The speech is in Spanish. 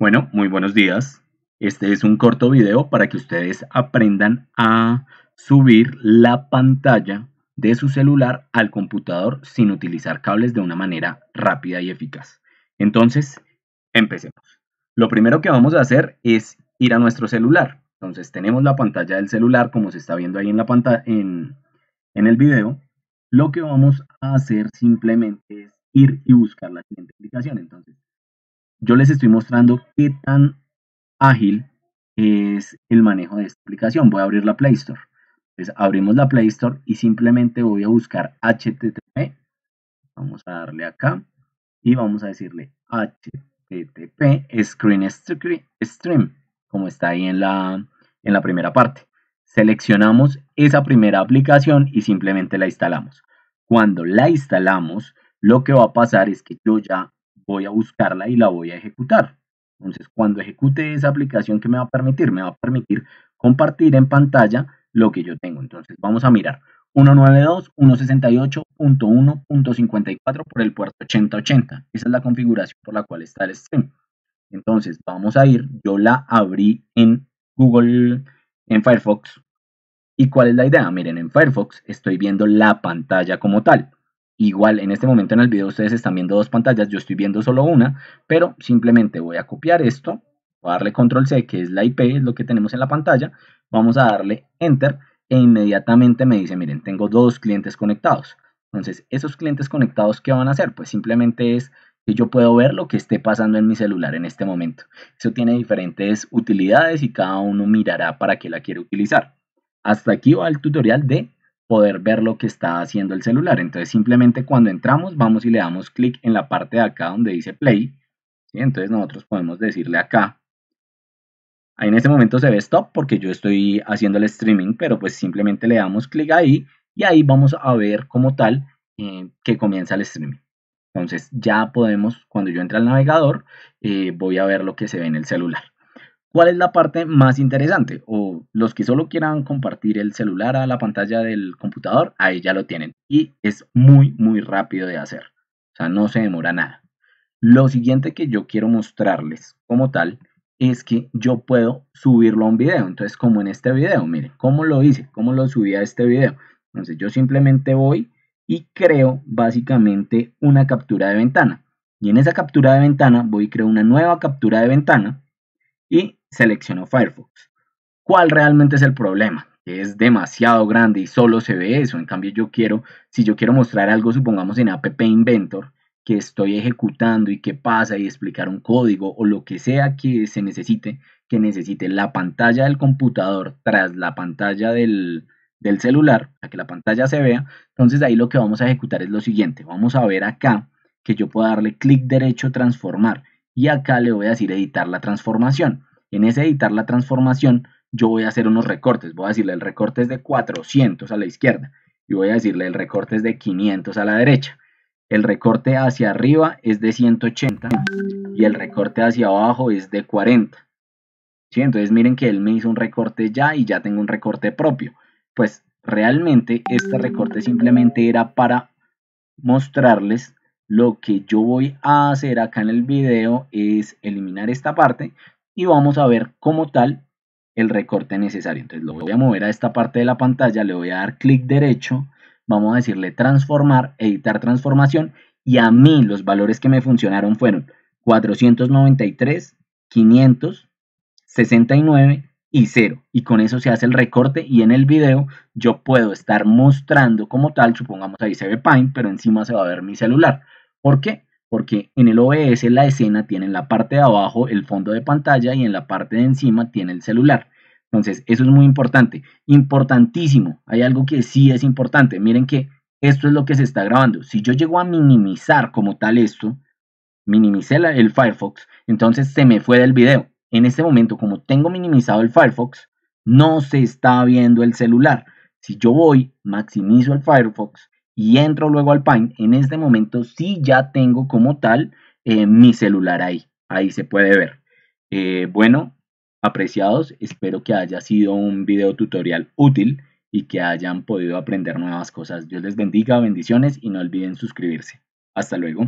Bueno, muy buenos días. Este es un corto video para que ustedes aprendan a subir la pantalla de su celular al computador sin utilizar cables de una manera rápida y eficaz. Entonces, empecemos. Lo primero que vamos a hacer es ir a nuestro celular. Entonces tenemos la pantalla del celular como se está viendo ahí en la pantalla en, el video. Lo que vamos a hacer simplemente es ir y buscar la siguiente aplicación. Entonces yo les estoy mostrando qué tan ágil es el manejo de esta aplicación. Voy a abrir la Play Store. Entonces abrimos la Play Store y simplemente voy a buscar HTTP. Vamos a darle acá y vamos a decirle HTTP Screen Stream, como está ahí en la, en la primera parte. Seleccionamos esa primera aplicación y simplemente la instalamos. Cuando la instalamos, lo que va a pasar es que yo ya voy a buscarla y la voy a ejecutar. Entonces, cuando ejecute esa aplicación, ¿qué me va a permitir? Me va a permitir compartir en pantalla lo que yo tengo. Entonces, vamos a mirar 192.168.1.54 por el puerto 8080. Esa es la configuración por la cual está el stream. Entonces, vamos a ir, yo la abrí en Google, en Firefox. ¿Y cuál es la idea? Miren, en Firefox estoy viendo la pantalla como tal. Igual en este momento en el video ustedes están viendo dos pantallas, yo estoy viendo solo una, pero simplemente voy a copiar esto, voy a darle control C, que es la IP, es lo que tenemos en la pantalla, vamos a darle enter e inmediatamente me dice, miren, tengo dos clientes conectados. Entonces, esos clientes conectados, ¿qué van a hacer? Pues simplemente es que yo puedo ver lo que esté pasando en mi celular en este momento. Eso tiene diferentes utilidades y cada uno mirará para qué la quiere utilizar. Hasta aquí va el tutorial de poder ver lo que está haciendo el celular. Entonces simplemente cuando entramos vamos y le damos clic en la parte de acá donde dice play. Entonces nosotros podemos decirle acá. Ahí en este momento se ve stop porque yo estoy haciendo el streaming, pero pues simplemente le damos clic ahí y ahí vamos a ver como tal eh, que comienza el streaming. Entonces ya podemos, cuando yo entre al navegador, eh, voy a ver lo que se ve en el celular. ¿Cuál es la parte más interesante? O los que solo quieran compartir el celular a la pantalla del computador, ahí ya lo tienen. Y es muy, muy rápido de hacer. O sea, no se demora nada. Lo siguiente que yo quiero mostrarles como tal es que yo puedo subirlo a un video. Entonces, como en este video, miren, ¿cómo lo hice? ¿Cómo lo subí a este video? Entonces, yo simplemente voy y creo básicamente una captura de ventana. Y en esa captura de ventana voy y creo una nueva captura de ventana y seleccionó Firefox. ¿Cuál realmente es el problema? es demasiado grande y solo se ve eso. En cambio, yo quiero, si yo quiero mostrar algo, supongamos en App Inventor, que estoy ejecutando y qué pasa y explicar un código o lo que sea que se necesite, que necesite la pantalla del computador tras la pantalla del, del celular, para que la pantalla se vea. Entonces ahí lo que vamos a ejecutar es lo siguiente. Vamos a ver acá que yo puedo darle clic derecho transformar y acá le voy a decir editar la transformación. En ese editar la transformación, yo voy a hacer unos recortes. Voy a decirle el recorte es de 400 a la izquierda y voy a decirle el recorte es de 500 a la derecha. El recorte hacia arriba es de 180 y el recorte hacia abajo es de 40. ¿Sí? Entonces miren que él me hizo un recorte ya y ya tengo un recorte propio. Pues realmente este recorte simplemente era para mostrarles lo que yo voy a hacer acá en el video es eliminar esta parte y vamos a ver como tal el recorte necesario. Entonces lo voy a mover a esta parte de la pantalla, le voy a dar clic derecho, vamos a decirle transformar, editar transformación y a mí los valores que me funcionaron fueron 493, 500, 69 y 0. Y con eso se hace el recorte y en el video yo puedo estar mostrando como tal, supongamos ahí se ve Paint, pero encima se va a ver mi celular. ¿Por qué? porque en el OBS la escena tiene en la parte de abajo el fondo de pantalla y en la parte de encima tiene el celular. Entonces, eso es muy importante. Importantísimo. Hay algo que sí es importante. Miren que esto es lo que se está grabando. Si yo llego a minimizar como tal esto, minimicé el Firefox, entonces se me fue del video. En este momento, como tengo minimizado el Firefox, no se está viendo el celular. Si yo voy, maximizo el Firefox y entro luego al PINE. en este momento sí ya tengo como tal eh, mi celular ahí. Ahí se puede ver. Eh, bueno, apreciados, espero que haya sido un video tutorial útil y que hayan podido aprender nuevas cosas. Dios les bendiga, bendiciones y no olviden suscribirse. Hasta luego.